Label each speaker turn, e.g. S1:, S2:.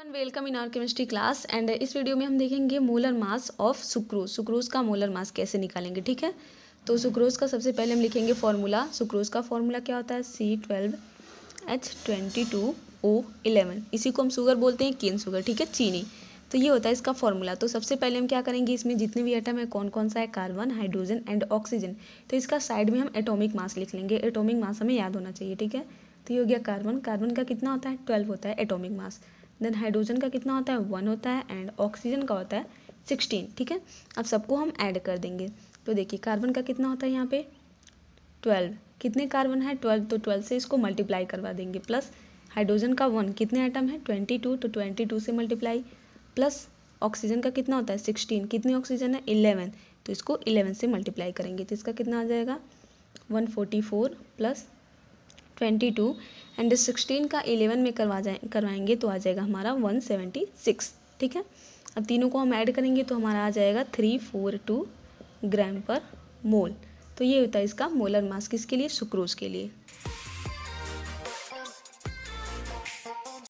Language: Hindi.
S1: one welcome in our chemistry class and इस वीडियो में हम देखेंगे molar mass of sucrose sucrose का मोलर मास कैसे निकालेंगे ठीक है तो सुक्रोज का सबसे पहले हम लिखेंगे फॉर्मूला सुक्रोज का फॉर्मूला क्या होता है C twelve H twenty two O eleven इसी को हम शुगर बोलते हैं केन शुगर ठीक है चीनी तो ये होता है इसका फॉर्मूला तो सबसे पहले हम क्या करेंगे इसमें जितने भी आइटम है कौन कौन सा है कार्बन हाइड्रोजन एंड ऑक्सीजन तो इसका साइड में हम एटोमिक मास लिख लेंगे एटोमिक मास हमें याद होना चाहिए ठीक है तो ये हो गया कार्बन कार्बन का कितना होता है ट्वेल्व होता है एटोमिक मास देन हाइड्रोजन का कितना होता है वन होता है एंड ऑक्सीजन का होता है सिक्सटीन ठीक है अब सबको हम ऐड कर देंगे तो देखिए कार्बन का कितना होता है यहाँ पे ट्वेल्व कितने कार्बन है ट्वेल्व तो ट्वेल्व से इसको मल्टीप्लाई करवा देंगे प्लस हाइड्रोजन का वन कितने आइटम है ट्वेंटी टू तो ट्वेंटी टू से मल्टीप्लाई प्लस ऑक्सीजन का कितना होता है सिक्सटीन कितने ऑक्सीजन है इलेवन तो इसको इलेवन से मल्टीप्लाई करेंगे तो इसका कितना आ जाएगा one forty four plus twenty two and sixteen का एलेवन में करवा जाए करवाएंगे तो आ जाएगा हमारा वन सेवेंटी सिक्स ठीक है अब तीनों को हम ऐड करेंगे तो हमारा आ जाएगा थ्री फोर टू ग्राम पर मोल तो ये होता है इसका मोलर मास किसके लिए सुक्रोज के लिए